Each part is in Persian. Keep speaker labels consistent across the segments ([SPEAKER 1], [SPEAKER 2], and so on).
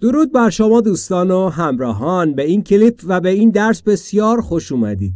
[SPEAKER 1] درود بر شما دوستان و همراهان به این کلیپ و به این درس بسیار خوش اومدید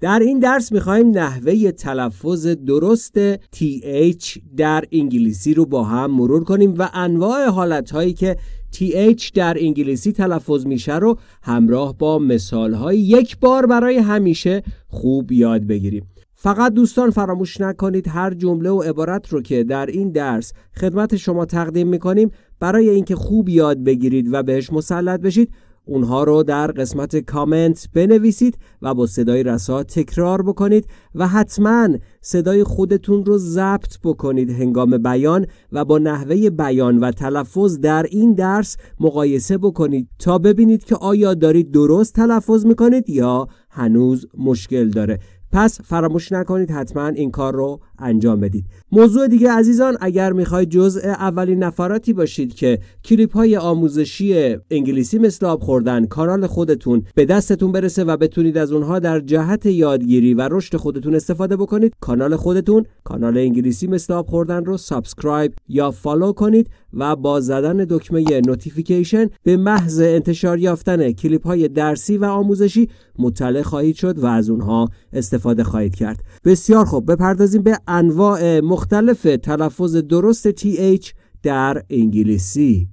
[SPEAKER 1] در این درس میخواهیم نحوه تلفظ درست TH در انگلیسی رو با هم مرور کنیم و انواع حالتهایی که TH در انگلیسی تلفظ میشه رو همراه با مثالهایی یک بار برای همیشه خوب یاد بگیریم فقط دوستان فراموش نکنید هر جمله و عبارت رو که در این درس خدمت شما تقدیم میکنیم برای اینکه خوب یاد بگیرید و بهش مسلط بشید اونها رو در قسمت کامنت بنویسید و با صدای رسا تکرار بکنید و حتما صدای خودتون رو ضبط بکنید هنگام بیان و با نحوه بیان و تلفظ در این درس مقایسه بکنید تا ببینید که آیا دارید درست تلفظ میکنید یا هنوز مشکل داره پس فراموش نکنید حتما این کار رو انجام بدید موضوع دیگه عزیزان اگر میخواید جزء اولین نفراتی باشید که کلیپ های آموزشی انگلیسی مثل آب خوردن کانال خودتون به دستتون برسه و بتونید از اونها در جهت یادگیری و رشد خودتون استفاده بکنید کانال خودتون کانال انگلیسی مثل آب خوردن رو سابسکرایب یا فالو کنید و با زدن دکمه نوتیفیکیشن به محض انتشار یافتن کلیپ های درسی و آموزشی مطلع خواهید شد و از اونها استفاده خواهید کرد بسیار خوب بپردازیم به انواع مختلف تلفظ درست TH در انگلیسی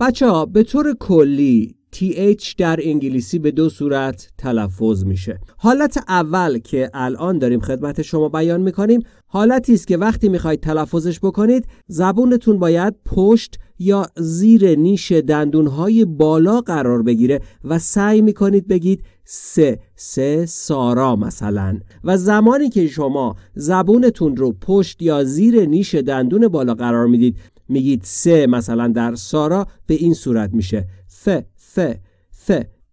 [SPEAKER 1] بچه ها به طور کلی TH در انگلیسی به دو صورت تلفظ میشه حالت اول که الان داریم خدمت شما بیان میکنیم حالتی است که وقتی میخواید تلفظش بکنید زبونتون باید پشت یا زیر نیش دندونهای بالا قرار بگیره و سعی میکنید بگید سه سه سارا مثلا و زمانی که شما زبونتون رو پشت یا زیر نیش دندون بالا قرار میدید میگید سه مثلا در سارا به این صورت میشه ف ف ف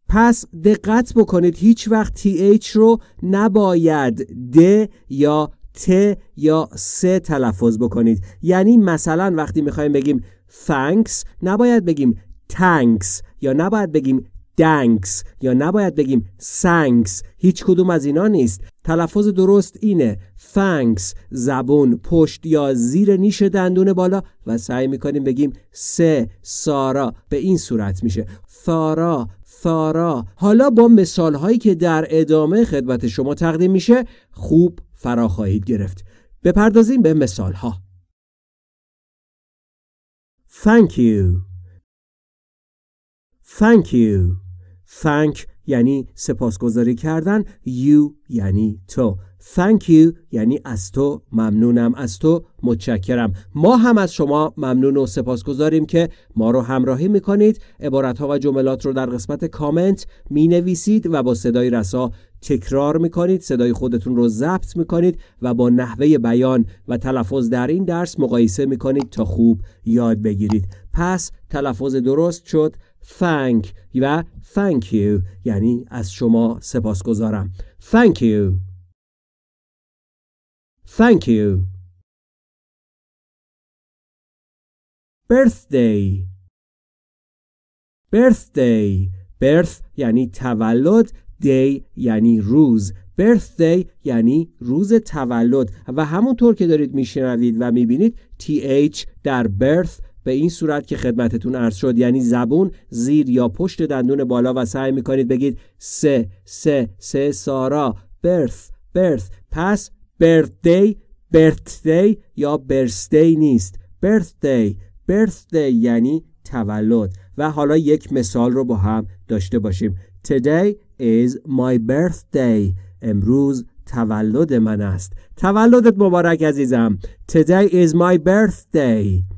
[SPEAKER 1] پس دقت بکنید هیچ وقت TH رو نباید د یا ت یا سه تلفظ بکنید یعنی مثلا وقتی میخوایم بگیم thanks نباید بگیم تانکس یا نباید بگیم دنگس یا نباید بگیم سنگس هیچ کدوم از اینا نیست تلفظ درست اینه فنگس زبون پشت یا زیر نیش دندون بالا و سعی میکنیم بگیم سه سارا به این صورت میشه ثارا ثارا حالا با مثال هایی که در ادامه خدمت شما تقدیم میشه خوب فرا خواهید گرفت
[SPEAKER 2] بپردازیم به مثال ها Thank you Thank you thank یعنی
[SPEAKER 1] سپاسگزاری کردن you یعنی تو thank you یعنی از تو ممنونم از تو متشکرم ما هم از شما ممنون و سپاسگزاریم که ما رو همراهی میکنید عبارت ها و جملات رو در قسمت کامنت می نویسید و با صدای رسا تکرار میکنید صدای خودتون رو ضبط میکنید و با نحوه بیان و تلفظ در این درس مقایسه میکنید تا خوب یاد بگیرید پس تلفظ درست شد thank و thank you یعنی از
[SPEAKER 2] شما سپاسگزارم thank you thank you birthday birthday birth یعنی تولد
[SPEAKER 1] day یعنی روز birthday یعنی روز تولد و همونطور که دارید میشنوید و میبینید th در birth به این صورت که خدمتتون عرض شد یعنی زبون زیر یا پشت دندون بالا و سعی میکنید بگید سه سه سه سارا برث برث پس برثدی برثدی یا برثدی نیست برثدی برثدی یعنی تولد و حالا یک مثال رو با هم داشته باشیم Today is my birthday امروز تولد من است تولدت مبارک عزیزم Today is my birthday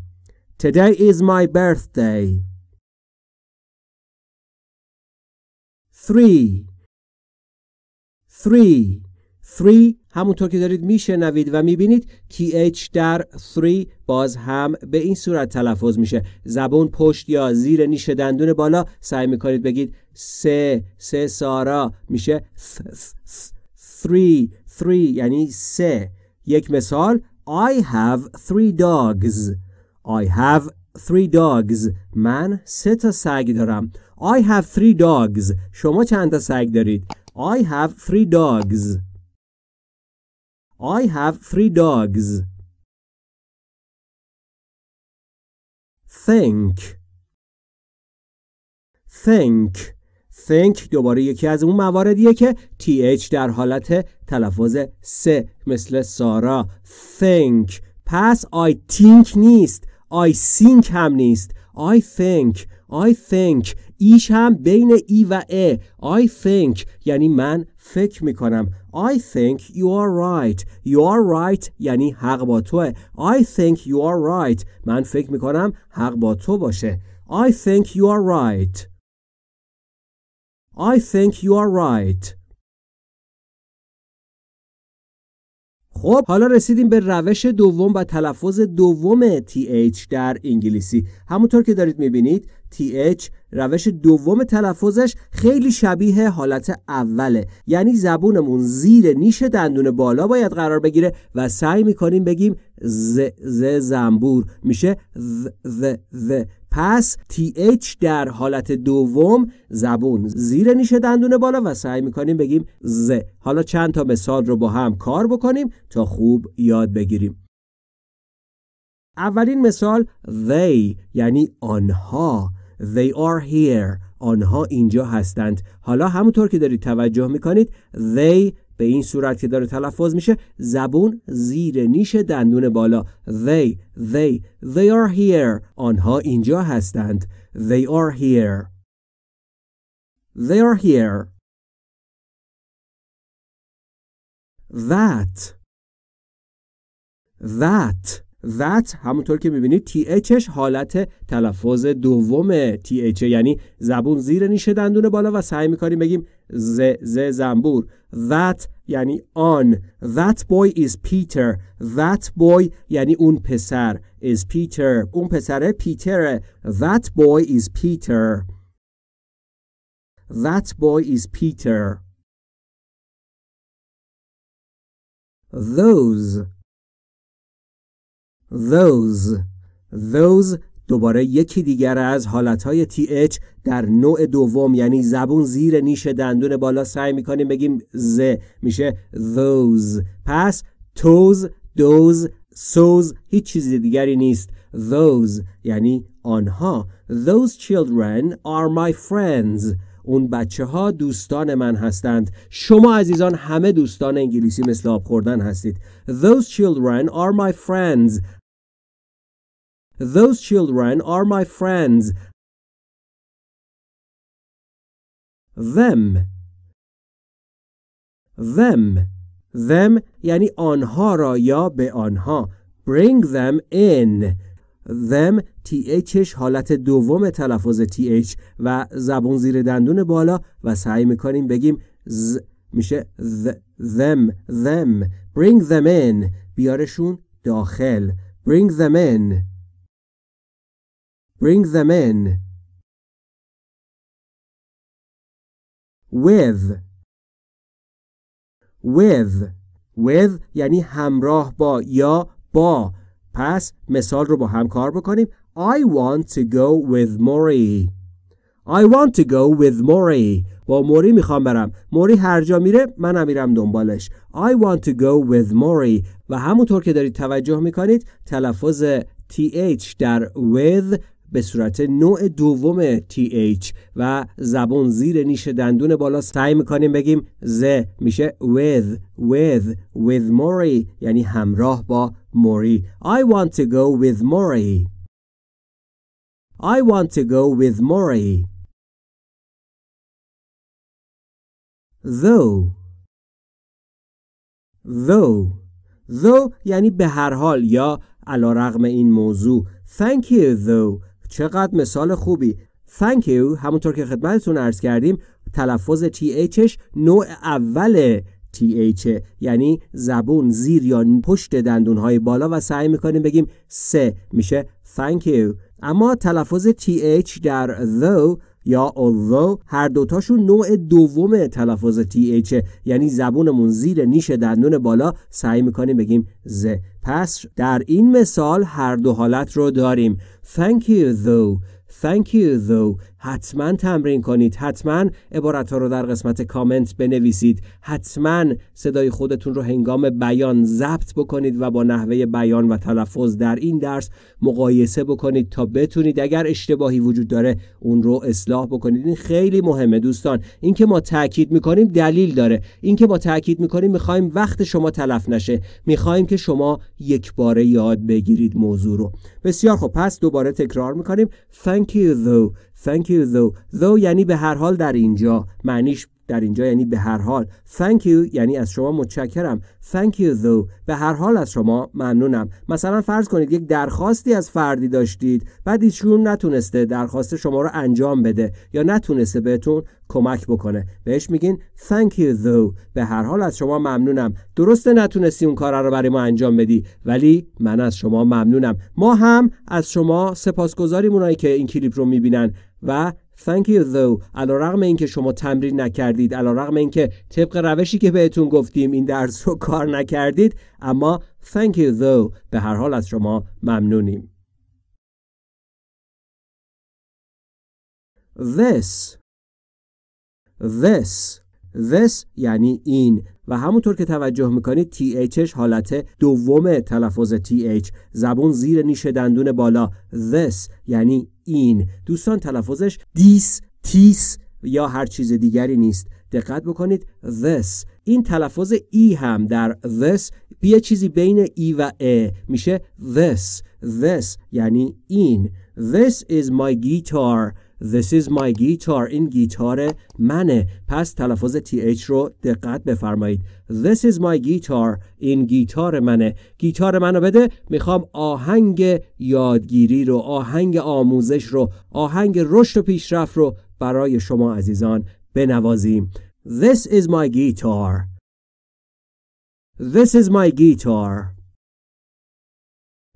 [SPEAKER 1] Today is my
[SPEAKER 2] birthday. 3 3 3 همونطور که دارید میشنوید و
[SPEAKER 1] میبینید TH در 3 باز هم به این صورت تلفظ میشه زبون پشت یا زیر نیش دندون بالا سعی میکنید بگید سه سه سارا میشه 3 3 یعنی سه یک مثال I have 3 dogs I have three dogs من سه تا سگ دارم I have three dogs شما چند تا سگ
[SPEAKER 2] دارید I have three dogs I have three dogs think think think دوباره یکی از
[SPEAKER 1] اون مواردیه که th در حالت تلفظ سه مثل سارا think پس I think نیست I think هم نیست I think I think ایش هم بین ای و ا I think یعنی من فکر میکنم I think you are right You are right یعنی حق با توه I think you are right من فکر میکنم حق با تو
[SPEAKER 2] باشه I think you are right I think you are right خب حالا
[SPEAKER 1] رسیدیم به روش دوم و تلفظ دوم TH در انگلیسی همونطور که دارید میبینید TH روش دوم تلفظش خیلی شبیه حالت اوله یعنی زبونمون زیر نیش دندون بالا باید قرار بگیره و سعی میکنیم بگیم ز ز زنبور میشه ز ز ز پس TH در حالت دوم زبون زیر نیش دندون بالا و سعی میکنیم بگیم ز حالا چند تا مثال رو با هم کار بکنیم تا خوب یاد بگیریم اولین مثال they یعنی آنها they are here آنها اینجا هستند حالا همونطور که دارید توجه میکنید they به این صورت که داره تلفظ میشه زبون زیر نیش دندون بالا they they they are here آنها اینجا
[SPEAKER 2] هستند they are here they are here that that that همونطور که میبینید THش حالت تلفظ
[SPEAKER 1] دوم TH یعنی زبون زیر نیشه دندون بالا و سعی میکنیم بگیم ز ز زنبور that یعنی آن that boy is Peter that boy یعنی اون پسر is Peter اون پسره پیتره
[SPEAKER 2] that boy is Peter that boy is Peter those those those دوباره یکی
[SPEAKER 1] دیگر از حالتهای اچ در نوع دوم یعنی زبون زیر نیش دندون بالا سعی میکنیم بگیم ز میشه those پس توز دوز سوز هیچ چیز دیگری نیست those یعنی آنها those children are my friends اون بچه ها دوستان من هستند شما عزیزان همه دوستان انگلیسی مثل آب خوردن هستید Those
[SPEAKER 2] children are my friends Those children are my friends. Them Them Them یعنی آنها را یا
[SPEAKER 1] به آنها Bring them in them th حالت دوم تلفظ th و زبون زیر دندون بالا و سعی میکنیم بگیم ز میشه them them bring them in
[SPEAKER 2] بیارشون داخل bring them in Bring them in. With With With یعنی همراه
[SPEAKER 1] با یا با پس مثال رو با هم کار بکنیم I want to go with Mori I want to go with Mori با موری میخوام برم موری هر جا میره منم میرم دنبالش I want to go with Mori و همونطور که دارید توجه میکنید تلفظ TH در with به صورت نوع دوم TH و زبون زیر نیش دندون بالا سعی میکنیم بگیم ز میشه with with with Mori یعنی همراه
[SPEAKER 2] با موری I want to go with Mori I want to go with Mori though though though
[SPEAKER 1] یعنی به هر حال یا علا رغم این موضوع thank you though چقدر مثال خوبی thank you همونطور که خدمتتون عرض کردیم تلفظ THش نوع اول TH یعنی زبون زیر یا پشت دندونهای بالا و سعی میکنیم بگیم سه میشه thank you اما تلفظ TH در though یا although هر دوتاشون نوع دوم تلفظ th یعنی زبونمون زیر نیش دندون بالا سعی میکنیم بگیم ز پس در این مثال هر دو حالت رو داریم thank you though thank you though حتما تمرین کنید حتما عبارت ها رو در قسمت کامنت بنویسید حتما صدای خودتون رو هنگام بیان ضبط بکنید و با نحوه بیان و تلفظ در این درس مقایسه بکنید تا بتونید اگر اشتباهی وجود داره اون رو اصلاح بکنید این خیلی مهمه دوستان اینکه ما تاکید میکنیم دلیل داره اینکه ما تاکید میکنیم میخوایم وقت شما تلف نشه میخوایم که شما یک باره یاد بگیرید موضوع رو بسیار خب پس دوباره تکرار میکنیم thank you though Thank you though. Though یعنی به هر حال در اینجا معنیش در اینجا یعنی به هر حال thank you یعنی از شما متشکرم thank you though به هر حال از شما ممنونم مثلا فرض کنید یک درخواستی از فردی داشتید بعد ایشون نتونسته درخواست شما رو انجام بده یا نتونسته بهتون کمک بکنه بهش میگین thank you though به هر حال از شما ممنونم درسته نتونستی اون کار رو برای ما انجام بدی ولی من از شما ممنونم ما هم از شما سپاسگزاریم اونایی که این کلیپ رو میبینن و Thank you though این اینکه شما تمرین نکردید این اینکه طبق روشی که بهتون گفتیم این درس رو کار نکردید اما thank
[SPEAKER 2] you though به هر حال از شما ممنونیم This This
[SPEAKER 1] This یعنی این و همونطور که توجه میکنید THش حالت دوم تلفظ TH زبون زیر نیش دندون بالا this یعنی این دوستان تلفظش دیس تیس یا هر چیز دیگری نیست دقت بکنید this این تلفظ ای e هم در this یه چیزی بین ای e و ا میشه this this یعنی این this is my guitar This is my guitar این گیتار منه پس تلفظ th رو دقت بفرمایید This is my guitar این گیتار منه گیتار منو بده میخوام آهنگ یادگیری رو آهنگ آموزش رو آهنگ رشد و پیشرفت رو برای شما عزیزان بنوازیم This is my guitar This is my guitar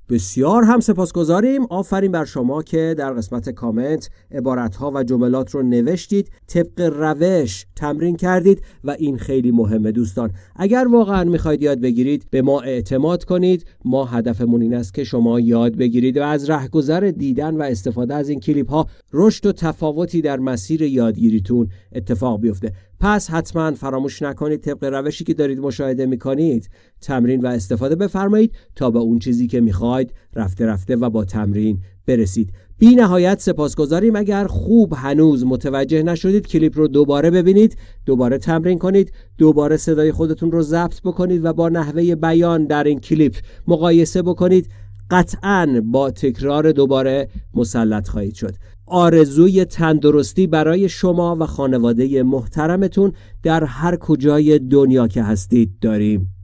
[SPEAKER 1] بسیار هم سپاسگزاریم آفرین بر شما که در قسمت کامنت ها و جملات رو نوشتید طبق روش تمرین کردید و این خیلی مهمه دوستان اگر واقعا میخواید یاد بگیرید به ما اعتماد کنید ما هدفمون این است که شما یاد بگیرید و از رهگذر دیدن و استفاده از این کلیپ ها رشد و تفاوتی در مسیر یادگیریتون اتفاق بیفته پس حتما فراموش نکنید طبق روشی که دارید مشاهده میکنید تمرین و استفاده بفرمایید تا به اون چیزی که میخواید رفته رفته و با تمرین برسید بی نهایت سپاسگزاریم اگر خوب هنوز متوجه نشدید کلیپ رو دوباره ببینید دوباره تمرین کنید دوباره صدای خودتون رو ضبط بکنید و با نحوه بیان در این کلیپ مقایسه بکنید قطعا با تکرار دوباره مسلط خواهید شد آرزوی تندرستی برای شما و خانواده محترمتون در
[SPEAKER 2] هر کجای دنیا که هستید داریم